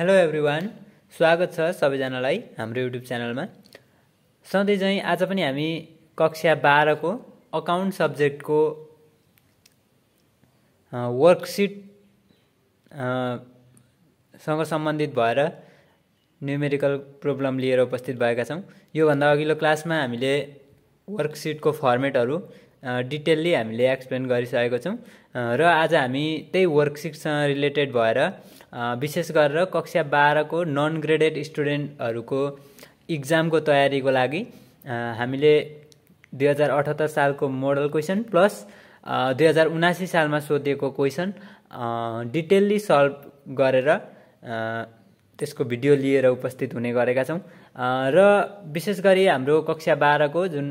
hello everyone स्वागत छ सबैजनालाई हाम्रो युट्युब च्यानलमा सधैँ चाहिँ आज पनि हामी कक्षा बाह्रको अकाउन्ट सब्जेक्टको वर्कसिट सँग सम्बन्धित भएर न्युमेरिकल प्रब्लम लिएर उपस्थित भएका छौँ योभन्दा अघिल्लो क्लासमा हामीले वर्कसिटको फर्मेटहरू डिटेलली हामीले एक्सप्लेन गरिसकेको छौँ र आज हामी त्यही वर्कसिटसँग रिलेटेड भएर विशेष गरेर कक्षा बाह्रको नन ग्रेडेड स्टुडेन्टहरूको इक्जामको तयारीको लागि हामीले दुई हजार अठहत्तर सालको मोडल क्वेसन प्लस दुई हजार उनासी सालमा सोधिएको क्वेसन डिटेल्ली सल्भ गरेर त्यसको भिडियो लिएर उपस्थित हुने गरेका छौँ र विशेष गरी हाम्रो कक्षा बाह्रको जुन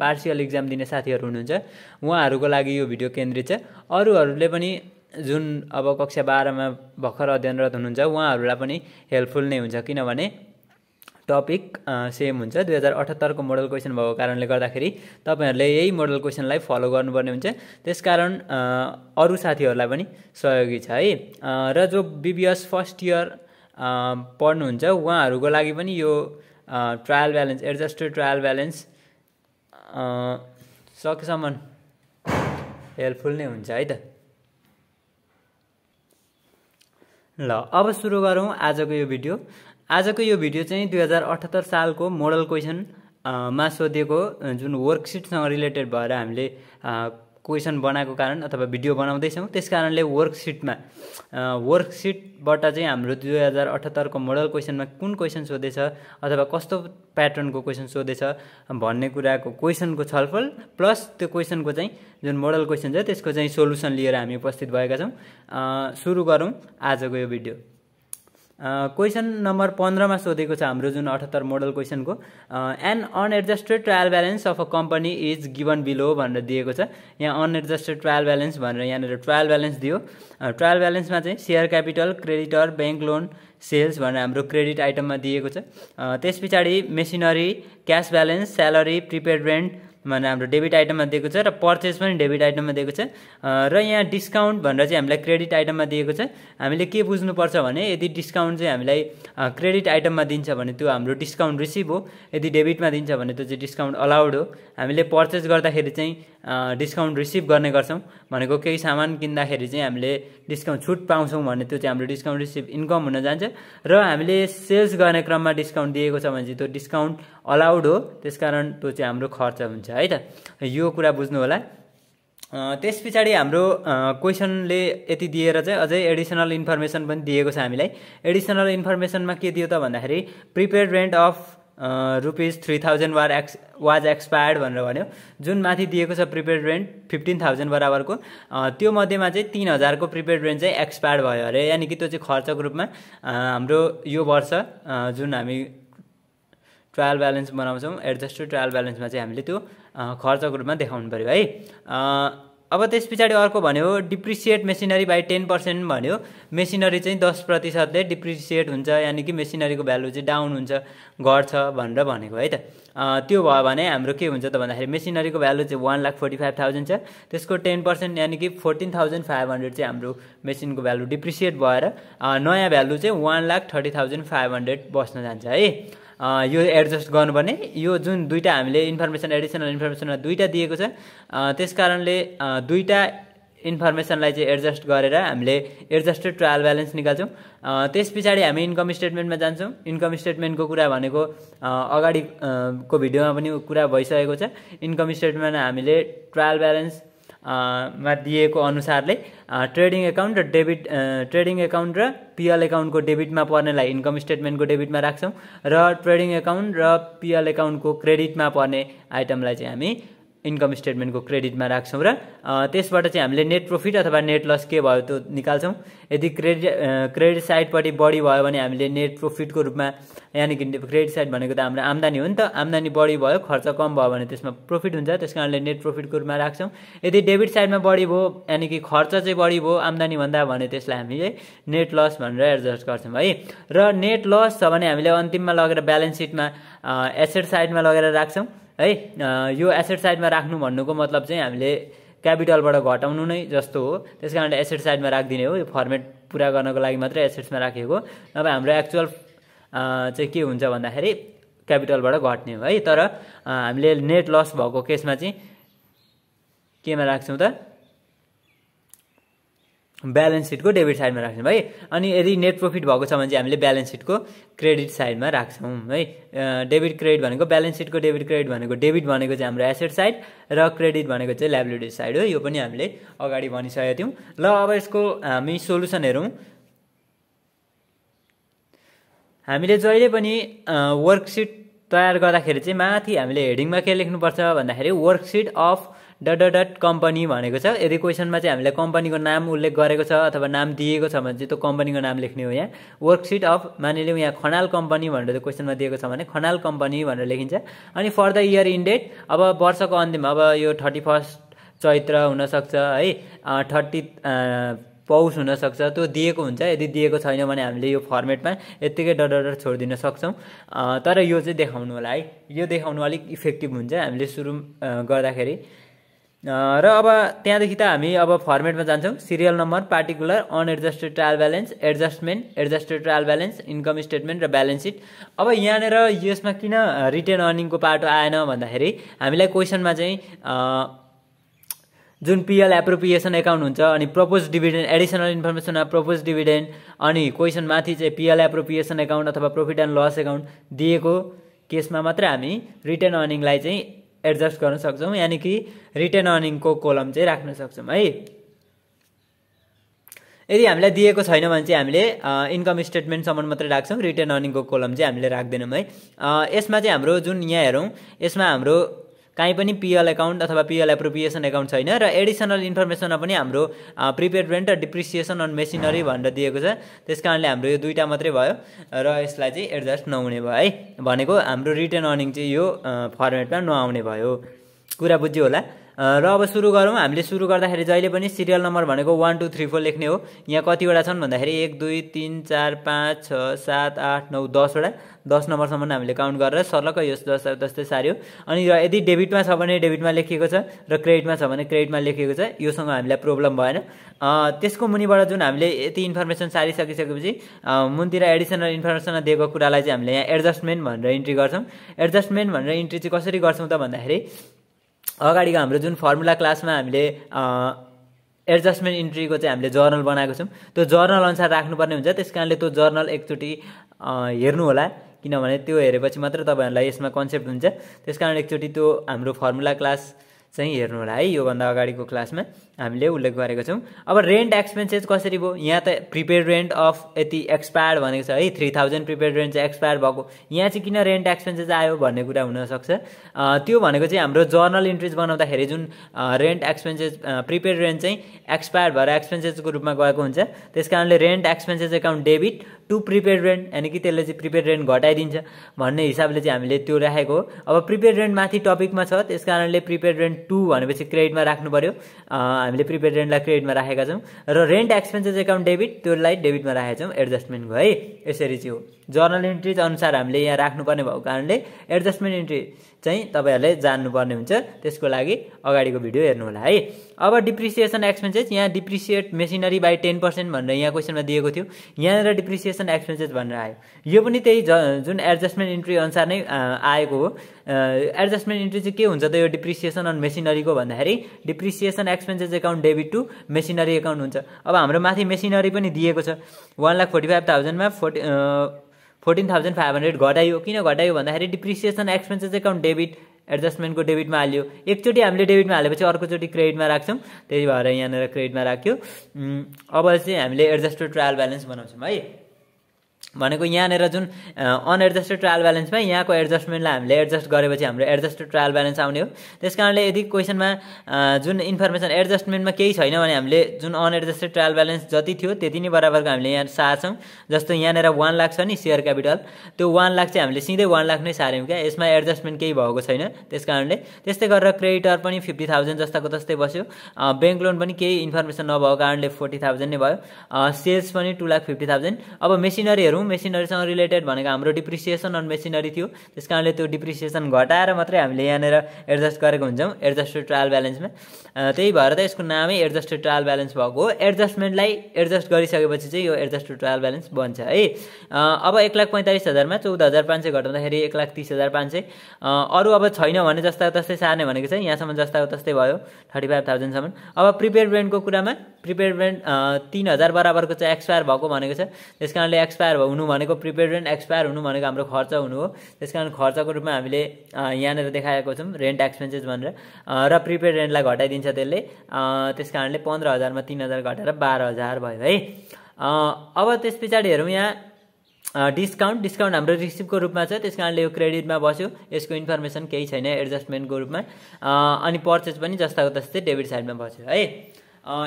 पार्सियल इक्जाम दिने साथीहरू हुनुहुन्छ उहाँहरूको लागि यो भिडियो केन्द्रित छ अरूहरूले पनि जुन अब कक्षा बाह्रमा भर्खर अध्ययनरत हुनुहुन्छ उहाँहरूलाई पनि हेल्पफुल नै हुन्छ किनभने टपिक सेम हुन्छ दुई हजार अठहत्तरको मोडल क्वेसन भएको कारणले गर्दाखेरि तपाईँहरूले यही मोडल क्वेसनलाई फलो गर्नुपर्ने हुन्छ त्यसकारण अरू साथीहरूलाई पनि सहयोगी छ है र जो बिबिएस फर्स्ट इयर पढ्नुहुन्छ उहाँहरूको लागि पनि यो trial balance adjusted trial balance सकेसम्म हेल्पफुल नै हुन्छ है त ल अब सुरु गरौँ आजको यो भिडियो आजको यो भिडियो चाहिँ दुई हजार अठहत्तर सालको मोडल क्वेसनमा मा सोधिएको जुन वर्कसिटसँग रिलेटेड भएर हामीले क्वेसन बनाएको कारण अथवा भिडियो बनाउँदैछौँ त्यस कारणले वर्कसिटमा वर्कसिटबाट चाहिँ हाम्रो दुई हजार अठहत्तरको मोडल क्वेसनमा कुन क्वेसन सोधेछ अथवा कस्तो प्याटर्नको क्वेसन सोधेछ भन्ने कुराको क्वेसनको छलफल प्लस त्यो क्वेसनको चाहिँ जुन मोडल क्वेसन छ त्यसको चाहिँ सोल्युसन लिएर हामी उपस्थित भएका छौँ सुरु गरौँ आजको यो भिडियो क्वेसन नम्बर पन्ध्रमा सोधेको छ हाम्रो जुन अठहत्तर मोडल क्वेसनको an unadjusted trial balance of a company is given below भनेर दिएको छ यहाँ अनएडजस्टेड ट्रायल ब्यालेन्स भनेर यहाँनिर ट्रायल ब्यालेन्स दियो ट्रायल ब्यालेन्समा चाहिँ share capital creditor bank loan sales भनेर हाम्रो क्रेडिट आइटममा दिएको छ त्यस पछाडि machinery cash balance salary prepaid rent भनेर हाम्रो डेबिट आइटममा दिएको छ र पर्चेस पनि डेबिट आइटममा दिएको छ र यहाँ डिस्काउन्ट भनेर चाहिँ हामीलाई क्रेडिट आइटममा दिएको छ हामीले के बुझ्नुपर्छ भने यदि डिस्काउन्ट चाहिँ हामीलाई क्रेडिट आइटममा दिन्छ भने त्यो हाम्रो डिस्काउन्ट रिसिभ हो यदि डेबिटमा दिन्छ भने त्यो चाहिँ डिस्काउन्ट अलाउड हो हामीले पर्चेस गर्दाखेरि चाहिँ डिस्काउन्ट रिसिभ गर्ने गर्छौँ भनेको केही सामान किन्दाखेरि चाहिँ हामीले डिस्काउन्ट छुट पाउँछौँ भने त्यो चाहिँ हाम्रो डिस्काउन्ट रिसिभ इन्कम हुन जान्छ र हामीले सेल्स गर्ने क्रममा डिस्काउन्ट दिएको छ भने चाहिँ त्यो डिस्काउन्ट अलाउड हो त्यस कारण त्यो चाहिँ हाम्रो खर्च हुन्छ है त यो कुरा बुझ्नु होला त्यस पछाडि हाम्रो क्वेसनले यति दिएर चाहिँ अझै एडिसनल इन्फर्मेसन पनि दिएको छ हामीलाई एडिसनल इन्फर्मेसनमा के दियो त भन्दाखेरि prepaid rent of rupees three thousand वार एक्स वाज एक्सपायर्ड भनेर भन्यो जुन माथि दिएको छ प्रिपेड रेन्ट फिफ्टिन थाउजन्ड बराबरको त्यो मध्येमा चाहिँ तिन हजारको प्रिपेड रेन्ट चाहिँ एक्सपायर्ड भयो अरे यानि कि त्यो चाहिँ खर्चको रूपमा हाम्रो यो वर्ष जुन हामी ट्रायल ब्यालेन्स बनाउँछौँ एडजस्टेड ट्रायल ब्यालेन्समा चाहिँ हामीले त्यो खर्चको रूपमा देखाउनु पऱ्यो है अब त्यस पछाडि अर्को भन्यो depreciate machinery by ten percent भन्यो मेसिनरी चाहिँ दस प्रतिशतले डिप्रिसिएट हुन्छ यानि कि मेसिनरीको भ्यालु चाहिँ डाउन हुन्छ घट्छ भनेर भनेको है त त्यो भयो भने हाम्रो के हुन्छ त भन्दाखेरि मेसिनरीको भ्यालु चाहिँ one lakh forty five thousand छ त्यसको टेन पर्सेन्ट यानि कि फोर्टिन थाउजन्ड फाइभ हन्ड्रेड चाहिँ हाम्रो मेसिनको भ्यालु डिप्रिसिएट भएर नयाँ भ्यालु चाहिँ one lakh thirty thousand five hundred बस्न जान्छ है यो एडजस्ट गर्नुपर्ने यो जुन दुइटा हामीले इन्फर्मेसन एडिसनल इन्फर्मेसनमा दुइटा दिएको छ त्यस कारणले दुइटा इन्फर्मेसनलाई चाहिँ एडजस्ट गरेर हामीले एडजस्टेड ट्रायल ब्यालेन्स निकाल्छौँ त्यस पछाडि हामी इन्कम स्टेटमेन्टमा जान्छौँ इन्कम स्टेटमेन्टको कुरा भनेको अगाडिको भिडियोमा पनि कुरा भइसकेको छ इन्कम स्टेटमेन्टमा हामीले ट्रायल ब्यालेन्स मा दिएको अनुसारले ट्रेडिङ एकाउन्ट र डेबिट ट्रेडिङ एकाउन्ट र पिएल एकाउन्टको डेबिटमा पर्नेलाई इन्कम स्टेटमेन्टको डेबिटमा राख्छौँ र ट्रेडिङ एकाउन्ट र पिएल एकाउन्टको क्रेडिटमा पर्ने आइटमलाई चाहिँ हामी इन्कम स्टेटमेन्टको क्रेडिटमा राख्छौँ र त्यसबाट चाहिँ हामीले नेट प्रफिट अथवा नेट लस के भयो त्यो निकाल्छौँ यदि क्रेडिट क्रेडिट साइडपट्टि बढी भयो भने हामीले नेट प्रफिटको रूपमा यानि कि क्रेडिट साइड भनेको त हाम्रो आम्दानी हो नि त आम्दानी बढी भयो खर्च कम भयो भने त्यसमा प्रफिट हुन्छ त्यस कारणले नेट प्रफिटको रूपमा राख्छौँ यदि डेबिट साइडमा बढी भयो यानि कि खर्च चाहिँ बढी भयो आम्दानी भन्दा भने त्यसलाई हामीले नेट लस भनेर एडजस्ट गर्छौँ है र नेट लस छ भने हामीले अन्तिममा लगेर ब्यालेन्स सिटमा एसेट साइडमा लगेर राख्छौँ है यो एसेट साइडमा राख्नु भन्नुको मतलब चाहिँ हामीले क्यापिटलबाट घटाउनु नै जस्तो हो त्यस कारणले एसेट साइडमा राखिदिने हो यो फर्मेट पुरा गर्नको लागि मात्रै एसेट्समा राखेको नभए हाम्रो एक्चुअल चाहिँ के हुन्छ भन्दाखेरि क्यापिटलबाट घट्ने हो है तर हामीले नेट लस भएको केसमा चाहिँ केमा राख्छौँ त ब्यालेन्स सिटको डेबिट साइडमा राख्छौँ है अनि यदि नेट प्रफिट भएको छ भने चाहिँ हामीले ब्यालेन्स सिटको क्रेडिट साइडमा राख्छौँ है डेबिट क्रेडिट भनेको ब्यालेन्स सिटको डेबिट क्रेडिट भनेको डेबिट भनेको चाहिँ हाम्रो एसेट साइड र क्रेडिट भनेको चाहिँ लाइबिलिटी साइड हो यो पनि हामीले अगाडि भनिसकेको थियौँ ल अब यसको हामी सोल्युसन हेरौँ हामीले जहिले पनि वर्कसिट तयार गर्दाखेरि चाहिँ माथि हामीले हेडिङमा के लेख्नुपर्छ भन्दाखेरि worksheet of dot dot dot company भनेको छ यदि क्वेसनमा चाहिँ हामीले कम्पनीको नाम उल्लेख गरेको छ अथवा नाम दिएको छ भने चाहिँ त्यो कम्पनीको नाम लेख्ने हो यहाँ वर्कसिट अफ मानिलिउँ यहाँ खनाल कम्पनी भनेर त्यो क्वेसनमा दिएको छ भने खनाल कम्पनी भनेर लेखिन्छ अनि for the year ended अब वर्षको अन्तिम अब यो थर्टी फर्स्ट चैत्र हुनसक्छ है थर्टी पौष हुनसक्छ त्यो दिएको हुन्छ यदि दिएको छैन भने हामीले यो फर्मेटमा यत्तिकै डर छोडिदिन सक्छौँ तर यो चाहिँ देखाउनु होला है यो देखाउनु अलिक इफेक्टिभ हुन्छ हामीले सुरु गर्दाखेरि र अब त्यहाँदेखि त हामी अब फर्मेटमा जान्छौँ serial number particular unadjusted trial balance adjustment adjusted trial balance income statement र ब्यालेन्स सिट अब यहाँनिर यसमा किन रिटर्न अर्निङको पाटो आएन भन्दाखेरि हामीलाई क्वेसनमा चाहिँ जुन पिएल एप्रोप्रिएसन एकाउन्ट हुन्छ अनि propose dividend additional information of propose dividend अनि क्वेसन माथि चाहिँ पिएल एप्रोप्रिएसन एकाउन्ट अथवा प्रफिट एन्ड लस एकाउन्ट दिएको केसमा मात्रै हामी रिटर्न अर्निङलाई चाहिँ एडजस्ट गर्न सक्छौँ यानि कि रिटर्न अर्निङको कोलम चाहिँ राख्न सक्छौँ है यदि हामीलाई दिएको छैन भने चाहिँ हामीले इन्कम स्टेटमेन्टसम्म मात्रै राख्छौँ रिटर्न अर्निङको कोलम चाहिँ हामीले राख्दैनौँ है यसमा चाहिँ हाम्रो जुन यहाँ हेरौँ यसमा हाम्रो काहीँ पनि पिएल एकाउन्ट अथवा पिएल एप्रोप्रिएसन एकाउन्ट छैन र एडिसनल इन्फर्मेसनमा पनि हाम्रो प्रिपेड रेन्ट र डिप्रिसिएसन अन मेसिनरी भनेर दिएको छ त्यस कारणले हाम्रो यो दुइटा मात्रै भयो र यसलाई चाहिँ एडजस्ट नहुने भयो है भनेको हाम्रो रिटर्न अर्निङ चाहिँ यो फर्मेटमा नआउने भयो कुरा बुझ्यो होला र अब सुरु गरौँ हामीले सुरु गर्दाखेरि जहिले पनि सिरियल नम्बर भनेको वान टू थ्री फोर लेख्ने हो यहाँ कतिवटा छन् भन्दाखेरि एक दुई तिन चार पाँच छ सात आठ नौ दसवटा दस नम्बरसम्म हामीले काउन्ट गरेर सर्लक यस दस जस्तै सार्यो अनि र यदि डेबिटमा छ भने डेबिटमा लेखिएको छ र क्रेडिटमा छ भने क्रेडिटमा लेखिएको छ योसँग हामीलाई प्रब्लम भएन त्यसको मुनिबाट जुन हामीले यति इन्फर्मेसन सारिसकिसकेपछि मुनतिर एडिसनल इन्फर्मेसन दिएको कुरालाई चाहिँ हामीले यहाँ एडजस्टमेन्ट भनेर इन्ट्री गर्छौँ एडजस्टमेन्ट भनेर इन्ट्री चाहिँ कसरी गर्छौँ त भन्दाखेरि अगाडिको हाम्रो जुन फर्मुला क्लासमा हामीले एडजस्टमेन्ट इन्ट्रीको चाहिँ हामीले जर्नल बनाएको छौँ त्यो जर्नल अनुसार राख्नुपर्ने हुन्छ त्यस कारणले त्यो जर्नल एकचोटि हेर्नु होला किनभने त्यो हेरेपछि मात्र तपाईँहरूलाई यसमा कन्सेप्ट हुन्छ त्यस कारण एकचोटि त्यो हाम्रो फर्मुला क्लास चाहिँ हेर्नु होला है योभन्दा अगाडिको क्लासमा हामीले उल्लेख गरेको छौँ अब रेन्ट एक्सपेन्सेस कसरी भयो यहाँ त प्रिपेड रेन्ट अफ यति एक्सपायर्ड भनेको छ है थ्री थाउजन्ड प्रिपेयर रेन्ट चाहिँ एक्सपायर भएको यहाँ चाहिँ किन रेन्ट एक्सपेन्सेस आयो भन्ने कुरा हुनसक्छ त्यो भनेको चाहिँ हाम्रो जर्नल इन्ट्रिज बनाउँदाखेरि जुन रेन्ट एक्सपेन्सेस प्रिपेड रेन्ट चाहिँ एक्सपायर भएर एक्सपेन्सेसको रूपमा गएको हुन्छ त्यस कारणले rent expenses account debit to prepaid rent यानि कि त्यसले चाहिँ प्रिपेड रेन्ट घटाइदिन्छ भन्ने हिसाबले चाहिँ हामीले त्यो राखेको अब प्रिपेड रेन्ट माथि टपिकमा छ त्यस कारणले प्रिपेड रेन्ट टू भनेपछि क्रेडिटमा राख्नु पऱ्यो हामीले प्रिपेड रेन्टलाई क्रेडिटमा राखेका छौँ र रेन्ट एक्सपेन्सेस एकाउन्ट डेबिट त्यसलाई डेबिटमा राखेका छौँ एडजस्टमेन्टको है यसरी चाहिँ हो जर्नल इन्ट्री अनुसार हामीले यहाँ राख्नुपर्ने भएको कारणले एडजस्टमेन्ट इन्ट्री चाहिँ तपाईँहरूले जान्नुपर्ने हुन्छ त्यसको लागि अगाडिको भिडियो हेर्नुहोला है अब डिप्रिसिएसन एक्सपेन्सेस यहाँ depreciate machinery by ten percent भनेर यहाँ क्वेसनमा दिएको थियो यहाँनिर डिप्रिसिएसन एक्सपेन्सेस भनेर आयो यो पनि त्यही जुन एडजस्टमेन्ट इन्ट्री अनुसार नै आएको हो एडजस्टमेन्ट इन्ट्री चाहिँ के हुन्छ त यो डिप्रिसिएसन अन मेसिनरीको भन्दाखेरि depreciation expenses account debit to machinery account हुन्छ अब हाम्रो माथि मेसिनरी पनि दिएको छ वान लाख फोर्टी फाइभ थाउजन्डमा forty fourteen thousand five hundred घटायो किन घटायो भन्दाखेरि डिप्रिसिएसन एक्सपेन्सेस एकाउन्ट डेबिट एडजस्टमेन्टको डेबिटमा हाल्यो एकचोटि हामीले डेबिटमा हालेपछि अर्कोचोटि क्रेडिटमा राख्छौँ त्यही भएर यहाँनिर क्रेडिटमा राख्यो अब चाहिँ हामीले एडजस्टेड ट्रायल ब्यालेन्स बनाउँछौँ है भनेको यहाँनिर जुन अनएडजस्टेड ट्रायल ब्यालेन्समा यहाँको एडजस्टमेन्टलाई हामीले एडजस्ट गरेपछि हाम्रो एडजस्टेड ट्रायल ब्यालेन्स आउने हो त्यस कारणले यदि क्वेसनमा जुन इन्फर्मेसन एडजस्टमेन्टमा केही छैन भने हामीले जुन अनएडजस्टेड ट्रायल ब्यालेन्स जति थियो त्यति नै बराबरको हामीले यहाँ सार्छौँ जस्तो यहाँनिर वान लाख छ नि सेयर क्यापिटल त्यो वान लाख चाहिँ हामीले सिधै वान लाख नै सार्यौँ क्या यसमा एडजस्टमेन्ट केही भएको छैन त्यस कारणले त्यस्तै गरेर क्रेडिटर पनि फिफ्टी थाउजन्ड जस्ताको तस्तै बस्यो ब्याङ्क लोन पनि केही इन्फर्मेसन नभएको कारणले फोर्टी थाउजन्ड नै भयो सेल्स पनि टू लाख फिफ्टी थाउजन्ड अब मेसिनरीहरू हेऱ्यौँ मेसिनरीसँग रिलेटेड भनेको हाम्रो डिप्रिसिएसन अन मेसिनरी थियो त्यस कारणले त्यो डिप्रिसिएसन घटाएर मात्रै हामीले यहाँनिर एडजस्ट गरेको हुन्छौँ एडजस्टेड ट्रायल ब्यालेन्समा त्यही भएर त यसको नामै एडजस्टेड ट्रायल ब्यालेन्स भएको हो एडजस्टमेन्टलाई एडजस्ट गरिसकेपछि चाहिँ यो एडजस्टेड ट्रायल ब्यालेन्स बन्छ है अब एक लाख पैँतालिस हजारमा चौध हजार पाँच सय घटाउँदाखेरि एक लाख तिस हजार पाँच सय अरू अब छैन भने जस्ताको तस्तै सार्ने भनेको चाहिँ यहाँसम्म जस्ताको तस्तै भयो थर्टी फाइभ थाउजन्डसम्म अब प्रिपेयर ब्रेन्डको कुरामा प्रिपेड रेन्ट तिन हजार बराबरको चाहिँ एक्सपायर भएको भनेको छ त्यस कारणले एक्सपायर हुनु भनेको प्रिपेड रेन्ट एक्सपायर हुनु भनेको हाम्रो खर्च हुनु हो त्यस कारण खर्चको रूपमा हामीले यहाँनिर देखाएको छौँ रेन्ट एक्सपेन्सेस भनेर र प्रिपेड रेन्टलाई घटाइदिन्छ त्यसले त्यस कारणले पन्ध्र हजारमा तिन हजार घटाएर बाह्र हजार भयो है अब त्यस पछाडि हेरौँ यहाँ डिस्काउन्ट डिस्काउन्ट हाम्रो रिसिभको रूपमा छ त्यस कारणले यो क्रेडिटमा बस्यो यसको इन्फर्मेसन केही छैन एडजस्टमेन्टको रूपमा अनि पर्चेस पनि जस्ताको तस्तै डेबिट साइडमा बस्यो है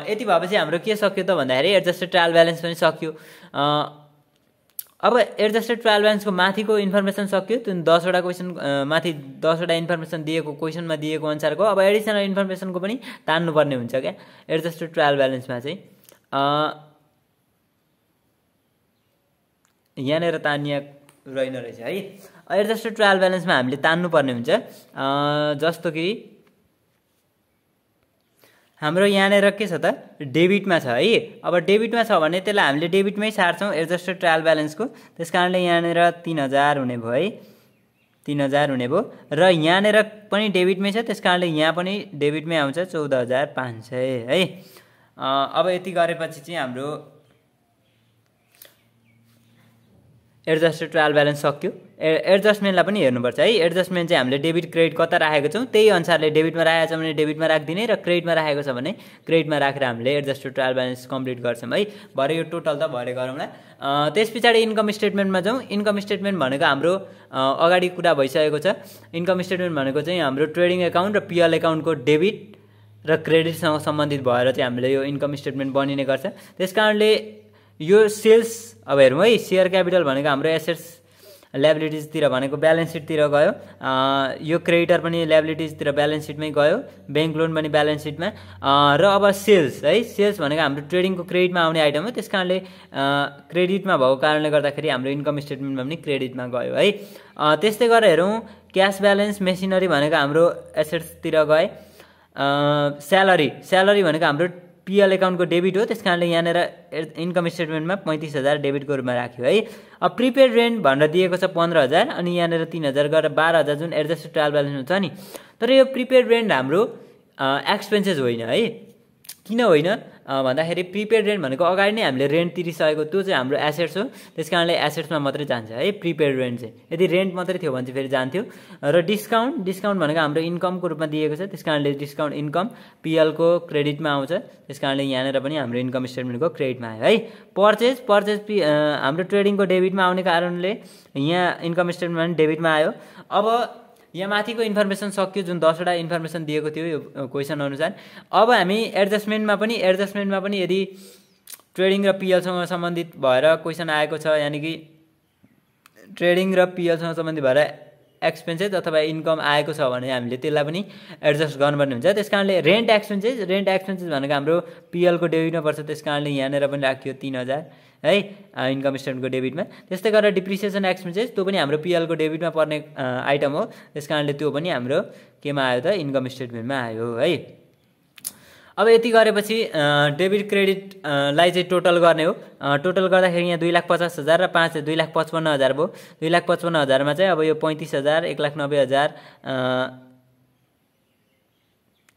यति भएपछि हाम्रो के सक्यो त भन्दाखेरि एडजस्टेड ट्रायल ब्यालेन्स पनि सक्यो अब एडजस्टेड ट्रायल ब्यालेन्सको माथिको इन्फर्मेसन सक्यो त्यो दसवटा क्वेसन माथि दसवटा इन्फर्मेसन दिएको क्वेसनमा दिएको अनुसारको अब एडिसनल इन्फर्मेसनको पनि तान्नुपर्ने हुन्छ क्या एडजस्टेड ट्रायल ब्यालेन्समा चाहिँ यहाँनिर तानिया रहेन रहेछ है एडजस्टेड ट्रायल ब्यालेन्समा हामीले तान्नुपर्ने हुन्छ जस्तो कि हाम्रो यहाँनिर के छ त डेबिटमा छ है अब डेबिटमा छ भने त्यसलाई हामीले डेबिटमै सार्छौँ एडजस्टेड ट्रायल ब्यालेन्सको त्यस कारणले यहाँनिर तिन हजार हुने भयो है तिन हजार हुने भयो र यहाँनिर पनि डेबिटमै छ त्यस कारणले यहाँ पनि डेबिटमै आउँछ चौध हजार पाँच सय है अब यति गरेपछि चाहिँ हाम्रो एडजस्टेड ट्रायल ब्यालेन्स सक्यो ए एडजस्टमेन्टलाई पनि हेर्नुपर्छ है एडजस्टमेन्ट चाहिँ हामीले डेबिट क्रेडिट कता राखेको छौँ त्यही अनुसारले डेबिटमा राखेको छ भने डेबिटमा राखिदिने र क्रेडिटमा राखेको छ भने क्रेडिटमा राखेर हामीले एडजस्टेड ट्रायल ब्यालेन्स कम्प्लिट गर्छौँ है भरे यो टोटल त भरे गरौँला त्यस पछाडि इन्कम स्टेटमेन्टमा जाउँ इन्कम स्टेटमेन्ट भनेको हाम्रो अगाडि कुरा भइसकेको छ इन्कम स्टेटमेन्ट भनेको चाहिँ हाम्रो ट्रेडिङ एकाउन्ट र पिएल एकाउन्टको डेबिट र क्रेडिटसँग सम्बन्धित भएर चाहिँ हामीले यो इन्कम स्टेटमेन्ट बनिने गर्छ त्यस कारणले यो सेल्स अब हेरौँ है सेयर क्यापिटल भनेको हाम्रो एसेट्स ल्याबिलिटिजतिर भनेको ब्यालेन्स सिटतिर गयो यो क्रेडिटर पनि ल्याबिलिटिजतिर ब्यालेन्स सिटमै गयो ब्याङ्क लोन पनि ब्यालेन्स सिटमा र अब सेल्स है सेल्स भनेको हाम्रो ट्रेडिङको क्रेडिटमा आउने आइटम हो त्यस कारणले क्रेडिटमा भएको कारणले गर्दाखेरि हाम्रो इन्कम स्टेटमेन्टमा पनि क्रेडिटमा गयो है त्यस्तै गरेर हेरौँ क्यास ब्यालेन्स मेसिनरी भनेको हाम्रो एसेट्सतिर गए स्यालरी स्यालरी भनेको हाम्रो पिएल एकाउन्टको डेबिट हो त्यस कारणले यहाँनिर इन्कम स्टेटमेन्टमा पैँतिस हजार डेबिटको रूपमा राख्यो है अब प्रिपेड रेन्ट भनेर दिएको छ पन्ध्र हजार अनि यहाँनिर तिन हजार गरेर बाह्र हजार जुन एडजस्टेड ट्रायल ब्यालेन्स हुन्छ नि तर यो प्रिपेड रेन्ट हाम्रो एक्सपेन्सेस होइन है किन होइन भन्दाखेरि प्रिपेड रेन्ट भनेको अगाडि नै हामीले रेन्ट तिरिसकेको त्यो चाहिँ हाम्रो एसेट्स हो त्यस कारणले एसेट्समा मात्रै जान्छ है प्रिपेड रेन्ट चाहिँ यदि रेन्ट मात्रै थियो भने चाहिँ फेरि जान्थ्यो र डिस्काउन्ट डिस्काउन्ट भनेको हाम्रो इन्कमको रूपमा दिएको छ त्यस कारणले डिस्काउन्ट इन्कम पिएलको क्रेडिटमा आउँछ त्यस कारणले यहाँनिर पनि हाम्रो इन्कम स्टेटमेन्टको क्रेडिटमा आयो है पर्चेज पर्चेज पि हाम्रो ट्रेडिङको डेबिटमा आउने कारणले यहाँ इन्कम स्टेटमेन्ट डेबिटमा आयो अब यहाँ माथिको इन्फर्मेसन सक्यो जुन दसवटा इन्फर्मेसन दिएको थियो यो क्वेसन अनुसार अब हामी एडजस्टमेन्टमा पनि एडजस्टमेन्टमा पनि यदि ट्रेडिङ र पिएलसँग सम्बन्धित भएर क्वेसन आएको छ यानि कि ट्रेडिङ र पिएलसँग सम्बन्धित भएर एक्सपेन्सेस अथवा इन्कम आएको छ भने हामीले त्यसलाई पनि एडजस्ट गर्नुपर्ने हुन्छ त्यस कारणले रेन्ट एक्सपेन्सेस रेन्ट एक्सपेन्सेस भनेको हाम्रो पिएलको डेबिटमा पर्छ त्यस कारणले यहाँनिर पनि राखियो तिन हजार है इन्कम स्टेटमेन्टको डेबिटमा त्यस्तै गरेर डिप्रिसिएसन एक्सपेन्सेस त्यो पनि हाम्रो पिएलको डेबिटमा पर्ने आइटम हो त्यस कारणले त्यो पनि हाम्रो केमा आयो त इन्कम स्टेटमेन्टमा आयो है अब यति गरेपछि डेबिट क्रेडिटलाई चाहिँ टोटल गर्ने हो टोटल गर्दाखेरि यहाँ दुई लाख पचास हजार र पाँच दुई लाख पचपन्न हजार भयो दुई लाख पचपन्न हजारमा चाहिँ अब यो पैँतिस हजार एक लाख नब्बे हजार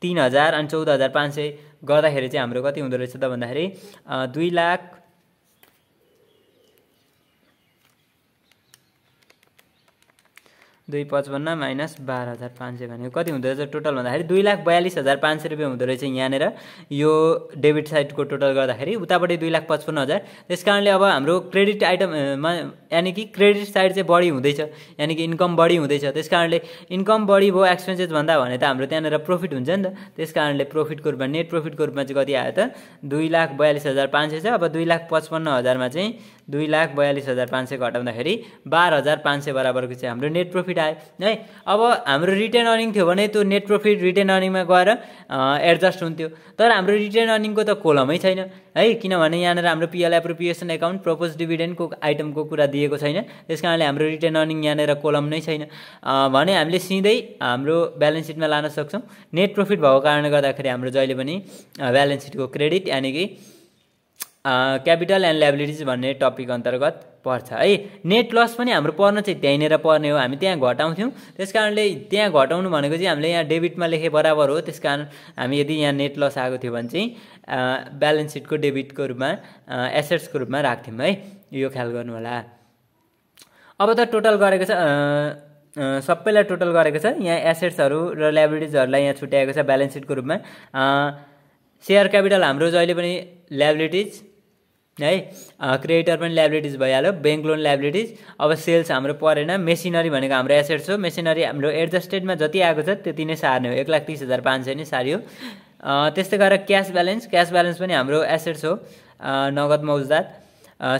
तिन हजार अनि चौध हजार पाँच सय गर्दाखेरि चाहिँ हाम्रो कति हुँदो रहेछ त भन्दाखेरि दुई लाख दुई पचपन्न माइनस बाह्र हजार पाँच सय भनेको कति हुँदो रहेछ टोटल भन्दाखेरि दुई लाख बयालिस हजार पाँच सय रुपियाँ हुँदो रहेछ यहाँनिर यो डेबिट साइडको टोटल गर्दाखेरि उतापट्टि दुई लाख पचपन्न हजार त्यस कारणले अब हाम्रो क्रेडिट आइटममा यानि कि क्रेडिट साइड चाहिँ बढी हुँदैछ यानि कि इन्कम बढी हुँदैछ त्यस कारणले इन्कम बढी भयो एक्सपेन्सेस भन्दा भने त हाम्रो त्यहाँनिर प्रफिट हुन्छ नि त त्यस कारणले प्रफिटको रूपमा नेट प्रफिटको रूपमा चाहिँ कति आयो त दुई लाख बयालिस हजार पाँच सय छ अब दुई लाख पचपन्न हजारमा चाहिँ दुई लाख बयालिस हजार पाँच सय घटाउँदाखेरि बाह्र हजार पाँच सय बराबरको चाहिँ हाम्रो नेट प्रफिट आयो है अब हाम्रो रिटर्न अर्निङ थियो भने त्यो नेट प्रफिट रिटर्न अर्निङमा गएर एडजस्ट हुन्थ्यो तर हाम्रो रिटर्न अर्निङको त कोलमै छैन है किनभने यहाँनिर हाम्रो पिएल एप्रोप्रिएसन एकाउन्ट प्रपोज डिभिडेन्डको आइटमको कुरा दिएको छैन त्यस कारणले हाम्रो रिटर्न अर्निङ यहाँनिर कोलम नै छैन भने हामीले सिधै हाम्रो ब्यालेन्स सिटमा लान सक्छौँ नेट प्रफिट भएको कारणले गर्दाखेरि हाम्रो जहिले पनि ब्यालेन्स सिटको क्रेडिट यानि कि क्यापिटल एन्ड लाइबिलिटिज भन्ने टपिक अन्तर्गत पर्छ है नेट लस पनि हाम्रो पर्न चाहिँ त्यहीँनिर पर्ने हो हामी त्यहाँ घटाउँथ्यौँ त्यस कारणले त्यहाँ घटाउनु भनेको चाहिँ हामीले यहाँ डेबिटमा लेखे बराबर हो त्यस कारण हामी यदि यहाँ नेट लस आएको थियो भने चाहिँ ब्यालेन्स सिटको डेबिटको रूपमा एसेट्सको रूपमा राख्थ्यौँ है यो ख्याल गर्नुहोला अब त टोटल गरेको छ सबैलाई टोटल गरेको छ यहाँ एसेट्सहरू र लाइबिलिटिजहरूलाई यहाँ छुट्याएको छ ब्यालेन्स सिटको रूपमा सेयर क्यापिटल हाम्रो जहिले पनि लाइबिलिटिज है क्रेडिटर पनि ल्याबिलिटिज भइहाल्यो ब्याङ्क लोन ल्याबिलिटिज अब सेल्स हाम्रो परेन मेसिनरी भनेको हाम्रो एसेट्स हो मेसिनरी हाम्रो एडजस्टेडमा जति आएको छ त्यति नै सार्ने हो एक लाख तिस हजार पाँच सय नै सार्यो त्यस्तै गरेर क्यास ब्यालेन्स क्यास ब्यालेन्स पनि हाम्रो एसेट्स हो नगद मौजदात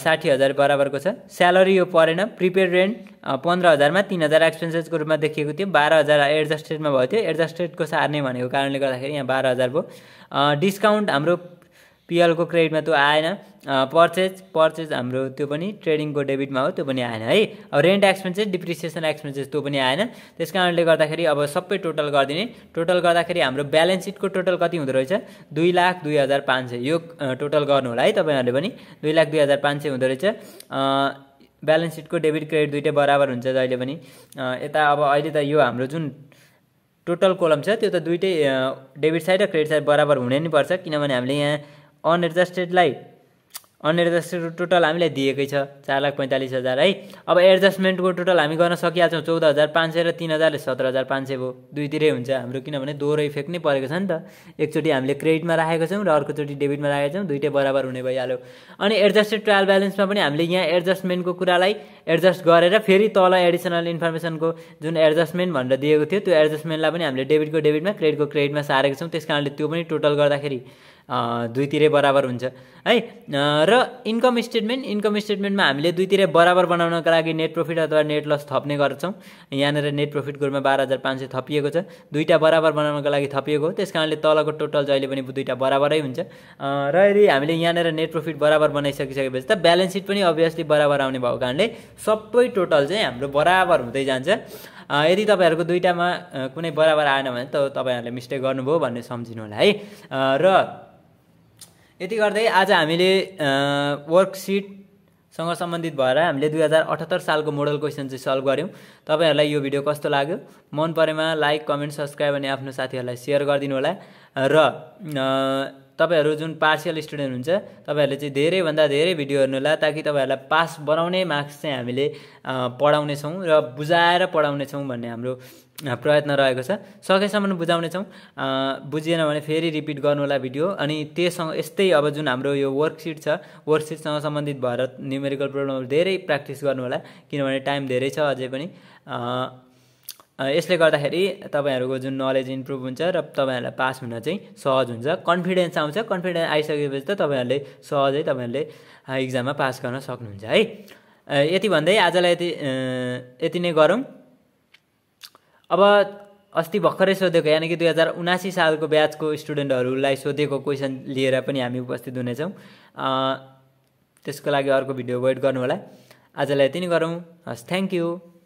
साठी हजार बराबरको छ स्यालेरी यो परेन प्रिपेड रेन्ट पन्ध्र हजारमा तिन हजार एक्सपेन्सेसको रूपमा देखिएको थियो बाह्र हजार एडजस्टेडमा भएको थियो एडजस्टेडको सार्ने भनेको कारणले गर्दाखेरि यहाँ बाह्र हजार भयो डिस्काउन्ट हाम्रो पिएलको क्रेडिटमा त्यो आएन पर्चेज पर्चेज हाम्रो त्यो पनि ट्रेडिङको डेबिटमा हो त्यो पनि आएन है अब रेन्ट एक्सपेन्सेस डिप्रिसिएसन एक्सपेन्सेस त्यो पनि आएन त्यस कारणले गर्दाखेरि अब सबै टोटल गरिदिने टोटल गर्दाखेरि हाम्रो ब्यालेन्स सिटको टोटल कति हुँदो रहेछ दुई लाख दुई हजार पाँच सय यो टोटल गर्नु होला है तपाईँहरूले पनि दुई लाख दुई हजार पाँच सय हुँदो रहेछ ब्यालेन्स सिटको डेबिट क्रेडिट दुइटै बराबर हुन्छ जहिले पनि यता अब अहिले त यो हाम्रो जुन टोटल कोलम छ त्यो त दुइटै डेबिट साइड र क्रेडिट साइड बराबर हुनै नै पर्छ किनभने हामीले यहाँ अनएडजस्टेडलाई अनएडजस्टेड टोटल हामीलाई दिएकै छ चार लाख पैँतालिस हजार है अब एडजस्टमेन्टको टोटल हामी गर्न सकिहाल्छौँ चौध हजार पाँच सय र तिन हजारले सत्र हजार पाँच सय भयो दुईतिरै हुन्छ हाम्रो किनभने दोहोरो इफेक्ट नै परेको छ नि त एकचोटि हामीले क्रेडिटमा राखेको छौँ र अर्कोचोटि डेबिटमा राखेको छौँ दुइटै बराबर हुने भइहाल्यो अनि एडजस्टेड ट्रायल ब्यालेन्समा पनि हामीले यहाँ एडजस्टमेन्टको कुरालाई एडजस्ट गरेर फेरि तल एडिसनल इन्फर्मेसनको जुन एडजस्टमेन्ट भनेर दिएको थियो त्यो एडजस्टमेन्टलाई पनि हामीले डेबिटको डेबिटमा क्रेडिटको क्रेडिटमा सारेको छौँ त्यस त्यो पनि टोटल गर्दाखेरि दुईतिरै बराबर हुन्छ है र इन्कम स्टेटमेन्ट इन्कम स्टेटमेन्टमा हामीले दुईतिरै बराबर बनाउनको लागि नेट प्रफिट अथवा नेट लस थप्ने गर्छौँ यहाँनिर नेट प्रफिट ग्रुपमा बाह्र हजार पाँच सय थपिएको छ दुईवटा बराबर बनाउनको लागि थपिएको हो त्यस कारणले तलको टोटल जहिले पनि दुईवटा बराबरै हुन्छ र यदि हामीले यहाँनिर नेट प्रफिट बराबर बनाइसकिसकेपछि त ब्यालेन्स सिट पनि अभियसली बराबर आउने भएको कारणले सबै टोटल चाहिँ हाम्रो बराबर हुँदै जान्छ यदि तपाईँहरूको दुईवटामा कुनै बराबर आएन भने त तपाईँहरूले मिस्टेक गर्नुभयो भन्ने सम्झिनु होला है र यति गर्दै आज हामीले वर्कसिटसँग सम्बन्धित भएर हामीले दुई हजार अठहत्तर सालको मोडल क्वेसन चाहिँ सल्भ गऱ्यौँ तपाईँहरूलाई यो भिडियो कस्तो लाग्यो मन परेमा लाइक कमेन्ट सब्सक्राइब अनि आफ्नो साथीहरूलाई सेयर गरिदिनु होला र तपाईँहरू जुन पार्सियल स्टुडेन्ट हुन्छ तपाईँहरूले चाहिँ धेरैभन्दा धेरै भिडियो हेर्नुहोला ताकि तपाईँहरूलाई पास बनाउने मार्क्स चाहिँ हामीले पढाउनेछौँ र बुझाएर पढाउनेछौँ भन्ने हाम्रो प्रयत्न रहेको छ सकेसम्म बुझाउनेछौँ बुझिएन भने फेरि रिपिट गर्नु होला भिडियो अनि त्यससँग यस्तै अब जुन हाम्रो यो वर्कसिट छ वर्कसिटसँग सम्बन्धित भएर न्युमेरिकल प्रब्लमहरू धेरै प्र्याक्टिस गर्नुहोला किनभने टाइम धेरै छ अझै पनि यसले गर्दाखेरि तपाईँहरूको जुन नलेज इम्प्रुभ हुन्छ र तपाईँहरूलाई पास हुन चाहिँ सहज हुन्छ कन्फिडेन्स आउँछ कन्फिडेन्स आइसकेपछि त तपाईँहरूले सहजै तपाईँहरूले इक्जाममा पास गर्न सक्नुहुन्छ है यति भन्दै आजलाई यति यति नै गरौँ अब अस्ति भर्खरै सोधेको यानि कि दुई हजार उनासी सालको ब्याचको स्टुडेन्टहरूलाई सोधेको क्वेसन लिएर पनि हामी उपस्थित हुनेछौँ त्यसको लागि अर्को भिडियो वेट गर्नु होला आजलाई यति नै गरौँ हस् थ्याङ्क यू